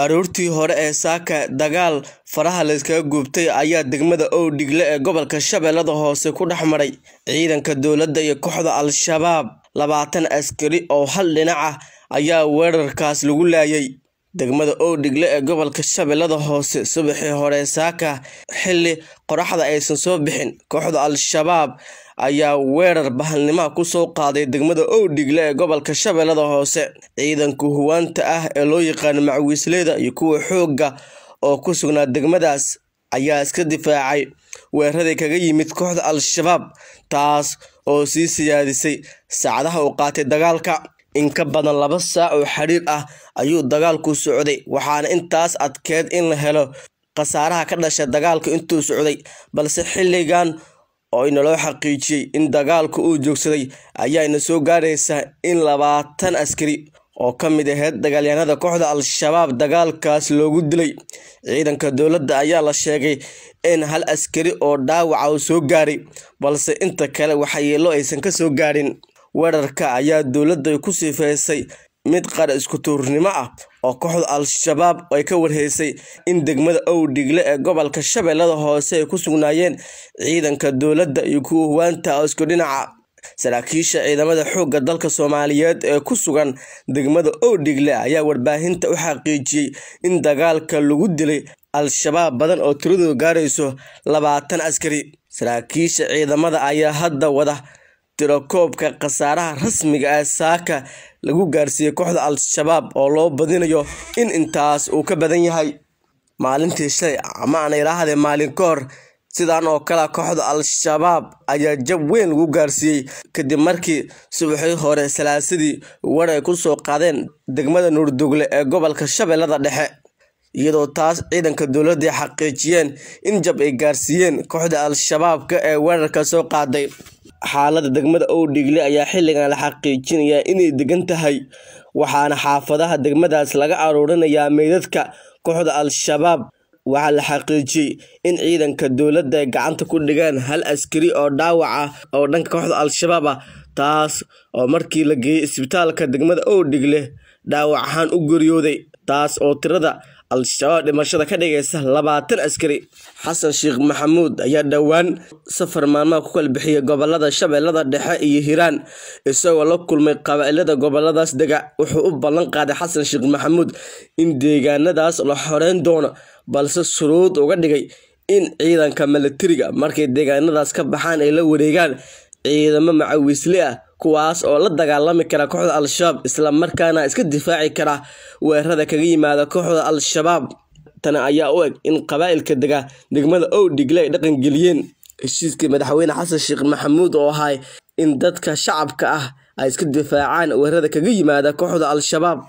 Aroortii hore ee saaka dagaal faraha layskaga guubtay ayaa degmada ow dhigle ee gobolka Shabeellada Hoose ku dhex maray ciidanka dowladda iyo kooxda Al-Shabaab. Labaatan askari oo hal dhinac ah ayaa weerarkaas lagu laayay degmada owdhigle ee gobolka shabeellada hoose subaxii hore saaka xilli qoraxda aysan soo bixin kooxda al-shabaab ayaa weerar bahalnimaha kusoo qaaday degmada owdhigle ee gobolka shabeellada hoose ciidanka huwaanta ah ee loo yaqaano macwiisleyda iyo kuwa xoogga oo ku sugnaa degmadaas ayaa iska difaacay weeraray kaga yimid kooxda al-shabaab taas oo sii siyaadisay saacadaha uu qaatay dagaalka in ka badan laba saac oo xidhiir ah ayuu dagaalku socday waxaana intaas adkeed in la helo khasaaraha ka dhasha dagaalka intuu socday balse xilligan oo inaloo xaqiijiyey in dagaalka uu joogsaday ayaana soo gaaraysaa in labaatan askari oo ka mid ahayd dagaalyahanada kooxda al-shabaab dagaalkaas loogu dilay ciidanka dowladda ayaa la sheegay in hal askari oo dhaawaca uu soo gaaray balse inta kale waxyeelo aysan ka soo gaarin weerarka ayaa dowladda ku siifaysay mid qara isku-tuurnimo ah oo kooxda al-shabaab ay ka warheysay in degmada ow dhigle ee gobolka shabeellada hoose ay ku sugnaayeen ciidanka dowladda iyo kuwa huwaanta oo isku dhinaca saraakiisha ciidamada xoogga dalka soomaaliyeed ee ku sugan degmada ow dhigle ayaa warbaahinta u xaqiijiyey in dagaalka lagu dilay al-shabaab badan oo tiradooda gaarayso labaatan askari saraakiisha ciidamada ayaa hadda wada tirakoobka khasaaraha rasmiga ah saaka lagu gaarsiiyey kooxda al-shabaab oo loo badinayo in intaas uu ka badan yahay maalintii shalay ama ana idhaahdee maalin ka hor sidan oo kale kooxda al-shabaab ayaa jab weyn lagu gaarsiiyey kadib markii subaxii hore salaasadii war ay ku soo qaadeen degmada nuurdugle ee gobolka shabeellada dhexe iyadoo taas ciidanka dowladda xaqiijiyeen in jab ay gaarsiiyeen kooxda al-shabaabka ee weerarka soo qaaday xaalada degmada owdhigle ayaa xilligan la xaqiijinayaa inay degan tahay waxaana xaafadaha degmadaas laga aruurinayaa meydadka kooxda al-shabaab waxaa la xaqiijiyey in ciidanka dowladda ay gacanta ku dhigaan hal askari oo dhaawac ah oo dhanka kooxda al-shabaab ah taas oo markii la geeyey isbitaalka degmada owdhigle dhaawac ahaan u geeriyooday taas oo tirada al-shabaab dhimashada ka dhigaysa labaatan askari xasan sheekh maxamuud ayaa dhowaan safar maalmaha ku kala bixiyay gobolada shabeellada dhexe iyo hiiraan isagoo la kulmay qabaa'ilada goboladaas dega wuxuu u ballan qaaday xasan sheekh maxamuud in deegaanadaas la xoreyn doono balse shuruud uga dhigay in ciidanka milatariga markay deegaanadaas ka baxaan ay la wareegaan ciidamo macawiisli ah kuwaas oo la dagaalami kara kooxda al-shabaab islamarkaana iska difaaci kara weerarada kaga yimaada kooxda al-shabaab tani ayaa u eg in qabaa'ilka dega degmada dhigle ay dhaqangeliyeen heshiiskii madaxweyne xasan sheekh maxamuud oo ahay in dadka shacabka ah ay iska difaacaan weerarada kaga yimaada kooxda al-shabaab